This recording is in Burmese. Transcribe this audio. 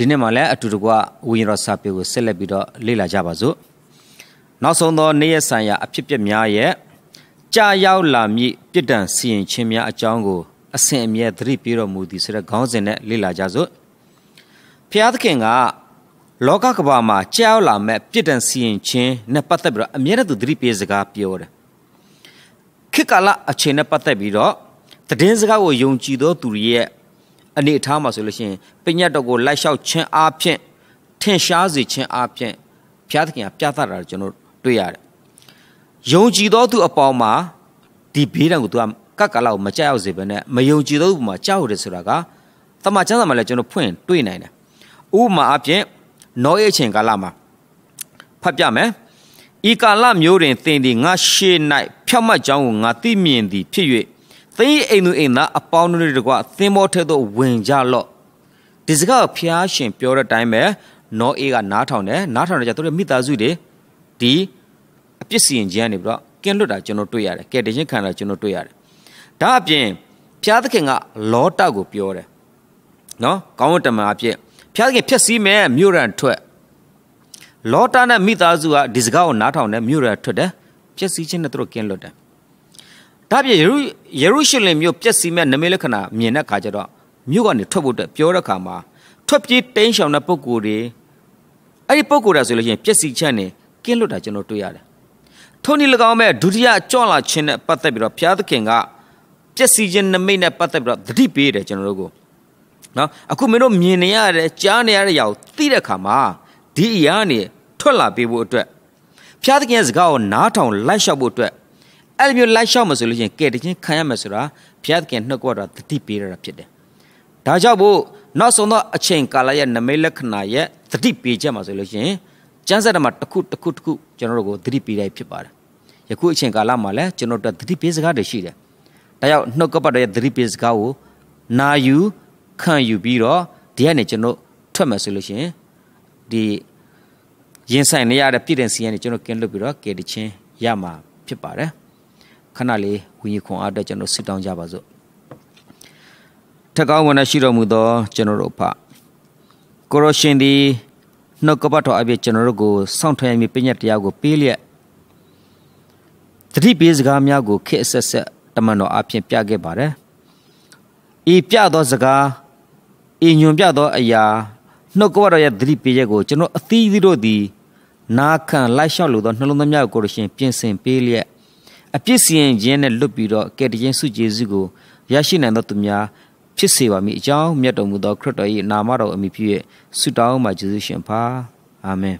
ဒီနေ့မှလည်းအတူတကွဝိညာဉ်တော်စာပေကိုဆက်လက်ပြီးတော့လေ့လာကြပါစို့နောက်ဆုံးသောနေ့ရက်ဆိုင်ရာအဖြစ်ပြက်များရဲ့ကြာရောက်လာမည့်ပြစ်ဒဏ်စီရင်ခြင်းများအကြောင်းကို အစဉ်အမြဲသတိပြုတော်မူသည်ဆိုတဲ့ခေါင်းစဉ်နဲ့လေ့လာကြစို့ဖျားသခင်ကလောကကမ္ဘာမှာကြာရောက်လာမဲ့ပြစ်ဒဏ်စီရင်ခြင်းနဲ့ပတ်သက်ပြီးတော့အမြဲတမ်းသူသတိပေးစကားပြောတယ်ခေတ်ကာလအချိန်နဲ့ပတ်သက်ပြီးတော့တည်င်းစကားကိုယုံကြည်သောသူတွေရဲ့အနေအထားမှာဆိုလို့ရှိရင်ပညတ်တော်ကိုလိုက်လျှောက်ခြင်းအားဖြင့်ထင်ရှားစေခြင်းအားဖြင့်ဘုရားသခင်ကပြသတာကျွန်တော်တွေ့ရတယ်။ယုံကြည်သောသူအပေါင်းမှာဒီဘေးဒဏ်ကိုသူကကပ်ကာလကိုမကြောက်စေဘဲနဲ့မယုံကြည်သောသူမှာကြောက်ရတယ်ဆိုတာကတမန်ကျမ်းစာမှာလည်းကျွန်တော်ဖွင့်တွေ့နိုင်တယ်။ဥပမာအဖြစ်နောအေချိန်ကာလမှာဖတ်ပြမယ်။ဤကာလမျိုးတွင်သင်သည်ငါရှေ့၌ဖြောက်မှတ်ကြောင်းကိုငါသိမြင်သည်ဖြစ်၍သင်အိမ်သူအိမ်သားအပေါင်းတို့တကွသင်ပေါ်ထက်သို့ဝင်ကြလော့ဒီစကားဖျားရှင်ပြောတဲ့အတိုင်းပဲနောအေးကနားထောင်တယ်နားထောင်တယ်ကြသူတို့မိသားစုတွေဒီအပြစ်စီရင်ခြင်းနေပြီးတော့ကင်းလွတ်တာကျွန်တော်တွေ့ရတယ်ကဲတခြင်းခံတာကျွန်တော်တွေ့ရတယ်ဒါအပြင်ဖျားသခင်က လောတကိုပြောတယ်နော်ကောင်းဝတ္တမအဖြစ်ဖျားသခင်ဖြက်စီးမယ်မြို့ရန်ထွက်လောတနဲ့မိသားစုကဒီစကားကိုနားထောင်တယ်မြို့ရန်ထွက်တယ်ဖြက်စီးခြင်းနဲ့သူတို့ကင်းလွတ်တယ်ဒါပြင်ယေရုရှလင်မြို့ပျက်စီးမဲ့နမိတ်လက္ခဏာမြင်တဲ့အခါကျတော့မြို့ကနေထွက်ဖို့အတွက်ပြောတဲ့အခါမှာထွက်ပြေးတိမ်းရှောင်တဲ့ပုံကိုယ်တွေအဲ့ဒီပုံကိုယ်တွေဆိုလို့ရှိရင်ပျက်စီးချက်နဲ့ကင်းလွတ်တာကျွန်တော်တွေ့ရတယ်။ထို့နည်း၎င်းမဲ့ဒုတိယကြွလာခြင်းနဲ့ပတ်သက်ပြီးတော့ဘုရားသခင်ကပျက်စီးခြင်းနမိတ်နဲ့ပတ်သက်ပြီးတော့သတိပေးတယ်ကျွန်တော်တို့ကိုနော်အခုမင်းတို့မြင်နေရတယ်ကြားနေရတဲ့အရာကိုသိတဲ့အခါမှာဒီအရာကနေထွက်လာပေးဖို့အတွက်ဘုရားသခင်ရဲ့စကားကိုနားထောင်လိုက်လျှောက်ဖို့အတွက်အဲ့လိုမျိုးလိုက်လျှောက်မယ်ဆိုလို့ရှိရင်ကဲတခြင်းခံရမယ်ဆိုတာဘုရားသခင်နှုတ်ကပတော်တတိပေးရတာဖြစ်တယ်။ဒါကြောင့်မို့နောက်ဆုံးသောအချိန်ကာလရဲ့နမိတ်လက္ခဏာရဲ့တတိပေးချက်မှာဆိုလို့ရှိရင်ကျမ်းစာထဲမှာတစ်ခုတစ်ခုတစ်ခုကျွန်တော်တို့ကိုတတိပေးလိုက်ဖြစ်ပါတယ်။ယခုအချိန်ကာလမှာလည်းကျွန်တော်တို့တတိပေးစကားတွေရှိတယ်။ဒါကြောင့်နှုတ်ကပတော်ရဲ့တတိပေးစကားကိုနာယူခံယူပြီးတော့ဒီကနေကျွန်တော်ထွက်မယ်ဆိုလို့ရှိရင်ဒီရင်ဆိုင်နေရတဲ့ပြည်တင်စီကနေကျွန်တော်ကင်းလွတ်ပြီးတော့ကဲတခြင်းရမှာဖြစ်ပါတယ်။ခဏလေးဝိညာဉ်ခွန်အားအတွက်ကျွန်တော်ဆုတောင်းကြပါစို့ထက်ကောင်းဝန္ဒရှိတော်မူသောကျွန်တော်တို့ဖကိုရရှင်သည်နှုတ်ကပတ်တော်အပြည့်ကျွန်တော်တို့ကိုစောင့်ထိုင်မိပညာတရားကိုပေးလျက်တတိပေးစကားများကိုခက်အဆက်ဆက်တမန်တော်အဖင်ပြခဲ့ပါတယ်။ဤပြသောစကားဤညွန်ပြသောအရာနှုတ်ကပတ်တော်ရဲ့တတိပေးချက်ကိုကျွန်တော်အသီးသီးတို့သည်နာခံလိုက်လျှောက်လိုသောနှလုံးသားများကိုကိုရရှင်ပြင်ဆင်ပေးလျက်အပြစ်စီရင်ခြင်းနဲ့လွတ်ပြီးတော့ကယ်တင်ဆုကျေးဇူးကိုရရှိနိုင်တော်သူများဖြစ်စေပါမည်အကြောင်းမြတ်တော်မူသောခရစ်တော်၏နာမတော်အမည်ဖြင့်ဆုတောင်းပါယေရှုရှင်ဖာအာမင်